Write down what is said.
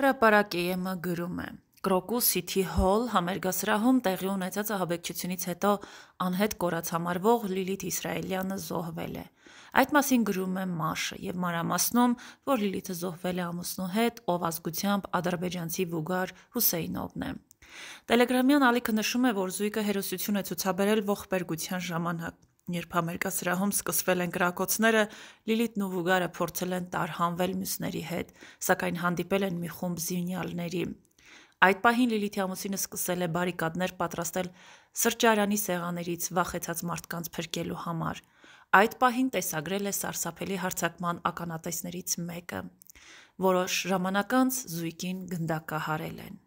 Հրապարակ ԵՄ գրում է. Կրոկու Սիթի Հոլ համերգասրահում տեղի ունեցած ահաբեկչությունից հետո անհետ կորած համարվող Լիլիթ Իսրայելյանը զոհվել է։ Այդ մասին գրում է Մաշը եւ մանրամասնում, որ Լիլիթը զոհվել է ամուսնու հետ, ով ազգությամբ ադրբեջանցի Վուգար Հուսեյնովն է։ Տելեգրամյան ալիքը նշում է, որ զույգը հերոսություն է ցուցաբերել ողբերգության ժամանակ։ Երբ համերկասրահում սկսվել են կրակոցները, Լիլիթն ու Վուգարը փորձել են տարհանվել մյուսների հետ, սակայն հանդիպել են մի խումբ զինյալների։ Այդ պահին Լիլիթի ամուսինը սկսել է բարիկադներ պատրաստել սրճարանի սեղաներից վախեցած մարդկանց փրկելու համար։ Այդ պահին տեսագրել է սարսափելի հարցակման ականատեսներից մեկը։ Որոշ ժամանակ անց զույգին գնդակահարել են։